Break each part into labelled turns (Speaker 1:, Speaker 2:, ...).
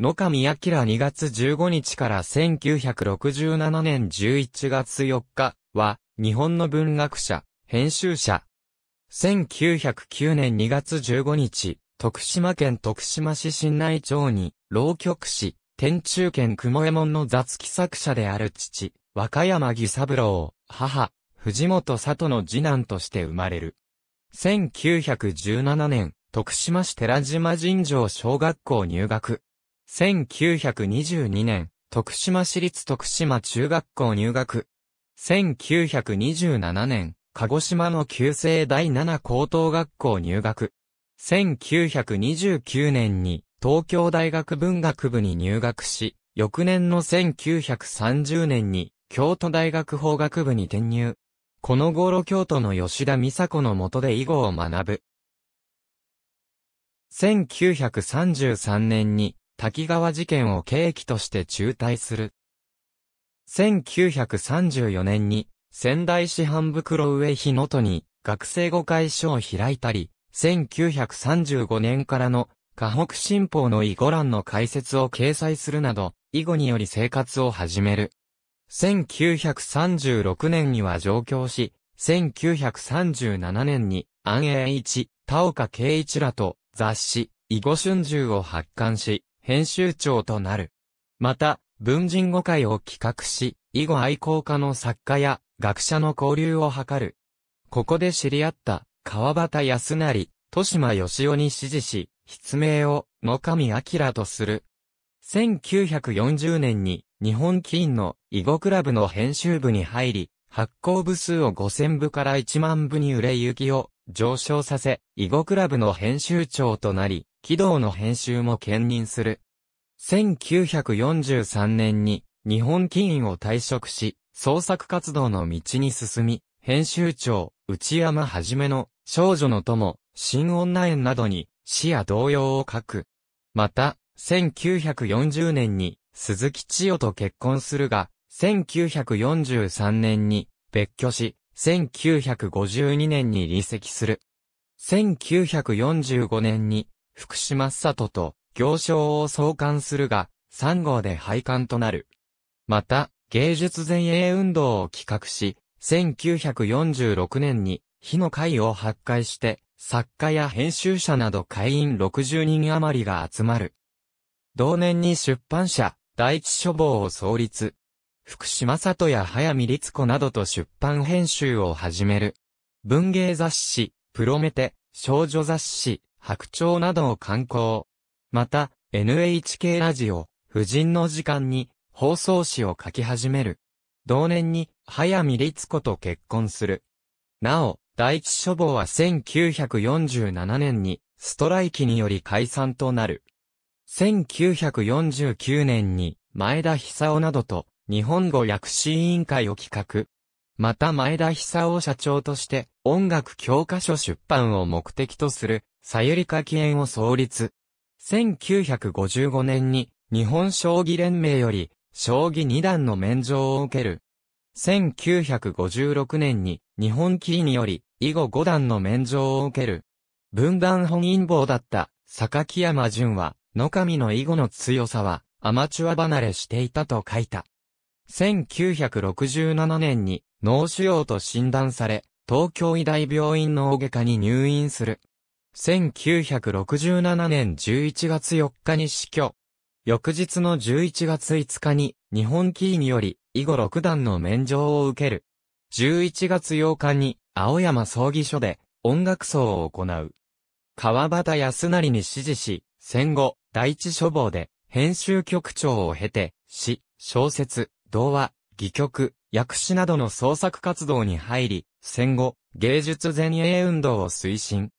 Speaker 1: 野上明2月15日から1967年11月4日は、日本の文学者、編集者。1909年2月15日、徳島県徳島市新内町に、浪曲師、天中県雲右衛門の雑記作者である父、若山義三郎、母、藤本里の次男として生まれる。1917年、徳島市寺島神城小学校入学。1922年、徳島市立徳島中学校入学。1927年、鹿児島の旧制第七高等学校入学。1929年に東京大学文学部に入学し、翌年の1930年に京都大学法学部に転入。この頃京都の吉田美佐子の下で囲碁を学ぶ。1933年に滝川事件を契機として中退する。1934年に仙台市半袋上日のとに学生誤解書を開いたり、1935年からの河北新報の囲碁欄の解説を掲載するなど、囲碁により生活を始める。1936年には上京し、1937年に安永一、田岡圭一らと雑誌、囲碁春秋を発刊し、編集長となる。また、文人語会を企画し、囲碁愛好家の作家や学者の交流を図る。ここで知り合った川端康成、豊島義雄に指示し、筆名を野上明とする。1940年に日本棋院の囲碁クラブの編集部に入り、発行部数を5000部から1万部に売れ行きを上昇させ、囲碁クラブの編集長となり、軌道の編集も兼任する。1943年に日本金院を退職し、創作活動の道に進み、編集長、内山はじめの、少女の友、新女園などに、詩や童謡を書く。また、1940年に、鈴木千代と結婚するが、1943年に、別居し、1952年に離席する。1945年に、福島里と行商を創刊するが、3号で廃刊となる。また、芸術前衛運動を企画し、1946年に、火の会を発会して、作家や編集者など会員60人余りが集まる。同年に出版社、第一書房を創立、福島里や早見律子などと出版編集を始める。文芸雑誌、プロメテ、少女雑誌、白鳥などを刊行。また、NHK ラジオ、夫人の時間に放送誌を書き始める。同年に、早見律子と結婚する。なお、第一書房は1947年に、ストライキにより解散となる。1949年に、前田久夫などと、日本語訳詞委員会を企画。また前田久夫社長として音楽教科書出版を目的とするさゆりかき園を創立。1955年に日本将棋連盟より将棋二段の免状を受ける。1956年に日本棋院より囲碁五段の免状を受ける。分断本因坊だった榊山淳は野上の囲碁の強さはアマチュア離れしていたと書いた。1967年に脳腫瘍と診断され、東京医大病院の大外科に入院する。1967年11月4日に死去。翌日の11月5日に日本キーにより以後6段の免状を受ける。11月8日に青山葬儀所で音楽葬を行う。川端康成に指示し、戦後、第一書房で編集局長を経て、詩、小説、童話、戯曲、訳詞などの創作活動に入り、戦後、芸術前衛運動を推進。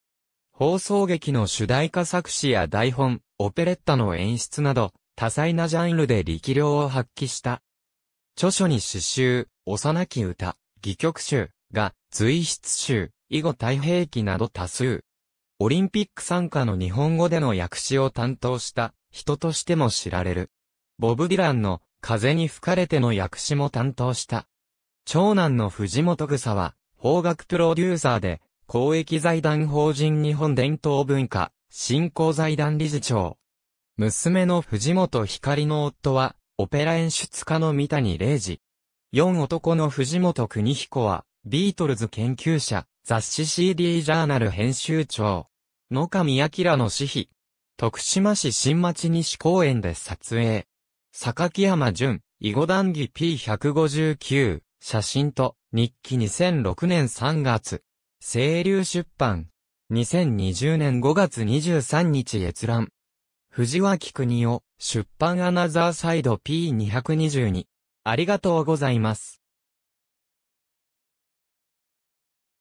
Speaker 1: 放送劇の主題歌作詞や台本、オペレッタの演出など、多彩なジャンルで力量を発揮した。著書に詩集、幼き歌、戯曲集、が、随筆集、以後太平記など多数。オリンピック参加の日本語での訳詞を担当した人としても知られる。ボブ・ディランの風に吹かれての訳詞も担当した。長男の藤本草は、法学プロデューサーで、公益財団法人日本伝統文化、振興財団理事長。娘の藤本光の夫は、オペラ演出家の三谷玲二。四男の藤本邦彦は、ビートルズ研究者、雑誌 CD ジャーナル編集長。野上明の私費。徳島市新町西公園で撮影。榊山淳、囲碁談義 P159、写真と、日記2006年3月。清流出版。2020年5月23日閲覧。藤脇国を出版アナザーサイド P222。ありがとうございます。